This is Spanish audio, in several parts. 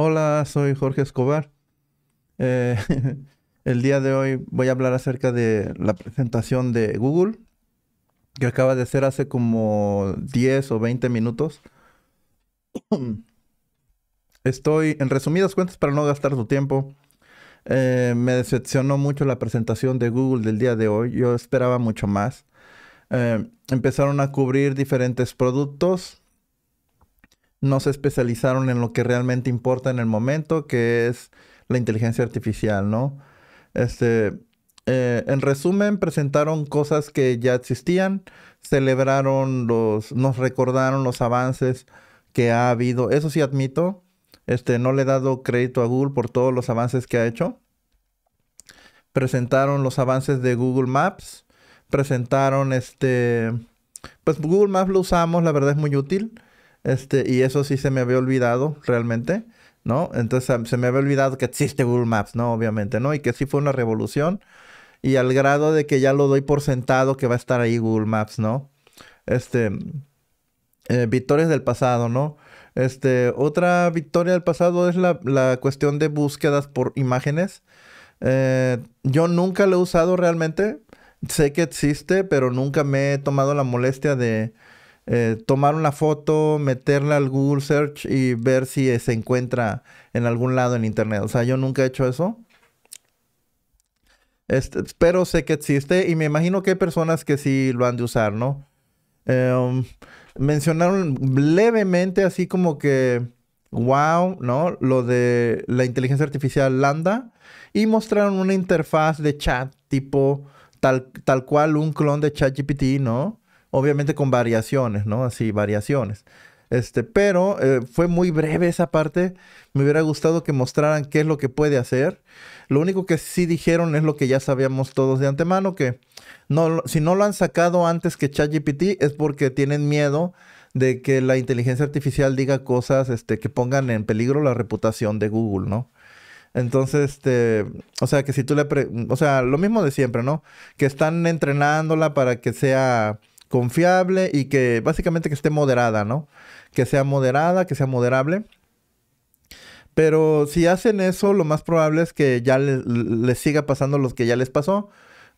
Hola, soy Jorge Escobar. Eh, el día de hoy voy a hablar acerca de la presentación de Google, que acaba de ser hace como 10 o 20 minutos. Estoy, en resumidas cuentas, para no gastar su tiempo, eh, me decepcionó mucho la presentación de Google del día de hoy. Yo esperaba mucho más. Eh, empezaron a cubrir diferentes productos no se especializaron en lo que realmente importa en el momento, que es la inteligencia artificial, ¿no? Este, eh, en resumen, presentaron cosas que ya existían, celebraron los, nos recordaron los avances que ha habido. Eso sí admito, este, no le he dado crédito a Google por todos los avances que ha hecho. Presentaron los avances de Google Maps, presentaron este, pues Google Maps lo usamos, la verdad es muy útil este, y eso sí se me había olvidado realmente, ¿no? Entonces se me había olvidado que existe Google Maps, ¿no? Obviamente, ¿no? Y que sí fue una revolución. Y al grado de que ya lo doy por sentado que va a estar ahí Google Maps, ¿no? Este. Eh, victorias del pasado, ¿no? Este, otra victoria del pasado es la, cuestión de búsquedas por imágenes. Eh, yo nunca lo he usado realmente. Sé que existe, pero nunca me he tomado la molestia de, eh, tomar una foto, meterla al Google Search y ver si eh, se encuentra en algún lado en Internet. O sea, yo nunca he hecho eso. Este, pero sé que existe y me imagino que hay personas que sí lo han de usar, ¿no? Em, mencionaron levemente así como que, wow, ¿no? Lo de la inteligencia artificial Lambda y mostraron una interfaz de chat tipo tal, tal cual un clon de ChatGPT, ¿no? obviamente con variaciones, ¿no? Así, variaciones. Este, pero eh, fue muy breve esa parte. Me hubiera gustado que mostraran qué es lo que puede hacer. Lo único que sí dijeron es lo que ya sabíamos todos de antemano, que no, si no lo han sacado antes que ChatGPT es porque tienen miedo de que la inteligencia artificial diga cosas este, que pongan en peligro la reputación de Google, ¿no? Entonces, este, o sea, que si tú le, o sea, lo mismo de siempre, ¿no? Que están entrenándola para que sea confiable y que básicamente que esté moderada, ¿no? Que sea moderada, que sea moderable. Pero si hacen eso, lo más probable es que ya les siga pasando lo que ya les pasó.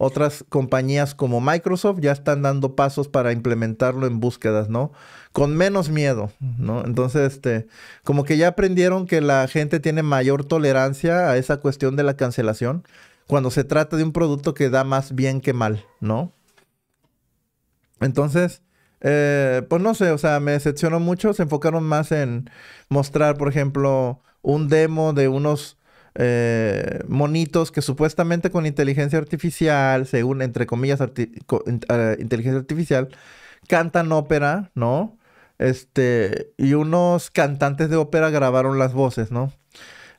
Otras compañías como Microsoft ya están dando pasos para implementarlo en búsquedas, ¿no? Con menos miedo, ¿no? Entonces, este, como que ya aprendieron que la gente tiene mayor tolerancia a esa cuestión de la cancelación cuando se trata de un producto que da más bien que mal, ¿no? Entonces, eh, pues no sé, o sea, me decepcionó mucho. Se enfocaron más en mostrar, por ejemplo, un demo de unos eh, monitos que supuestamente con inteligencia artificial, según entre comillas, eh, inteligencia artificial, cantan ópera, ¿no? Este, y unos cantantes de ópera grabaron las voces, ¿no?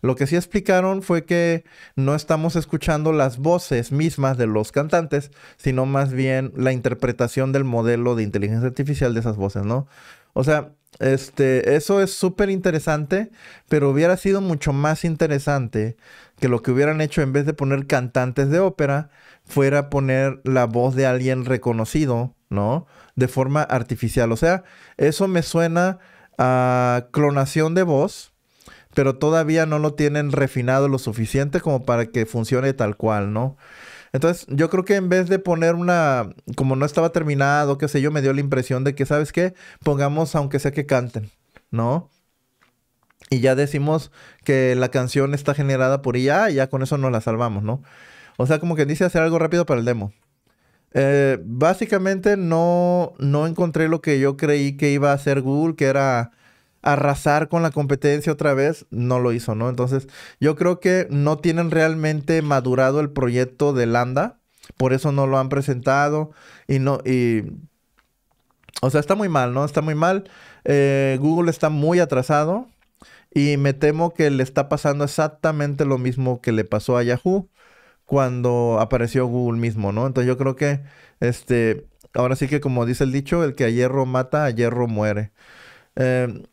Lo que sí explicaron fue que no estamos escuchando las voces mismas de los cantantes, sino más bien la interpretación del modelo de inteligencia artificial de esas voces, ¿no? O sea, este, eso es súper interesante, pero hubiera sido mucho más interesante que lo que hubieran hecho en vez de poner cantantes de ópera, fuera poner la voz de alguien reconocido, ¿no? De forma artificial. O sea, eso me suena a clonación de voz, pero todavía no lo tienen refinado lo suficiente como para que funcione tal cual, ¿no? Entonces, yo creo que en vez de poner una, como no estaba terminado, qué sé yo, me dio la impresión de que, ¿sabes qué? Pongamos aunque sea que canten, ¿no? Y ya decimos que la canción está generada por IA y ya con eso nos la salvamos, ¿no? O sea, como que dice hacer algo rápido para el demo. Eh, básicamente no, no encontré lo que yo creí que iba a hacer Google, que era arrasar con la competencia otra vez, no lo hizo, ¿no? Entonces, yo creo que no tienen realmente madurado el proyecto de Landa, por eso no lo han presentado y no y o sea, está muy mal, ¿no? Está muy mal. Eh, Google está muy atrasado y me temo que le está pasando exactamente lo mismo que le pasó a Yahoo cuando apareció Google mismo, ¿no? Entonces yo creo que, este, ahora sí que como dice el dicho, el que a hierro mata, a hierro muere. Eh,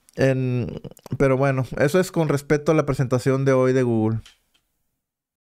pero bueno, eso es con respecto a la presentación de hoy de Google.